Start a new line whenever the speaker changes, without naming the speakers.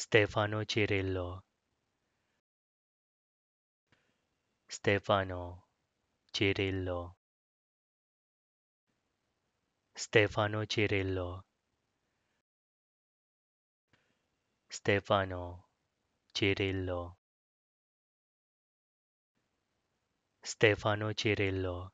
Stefano Cirillo Stefano Cirillo Stefano Cirillo Stefano Cirillo Stefano Cirillo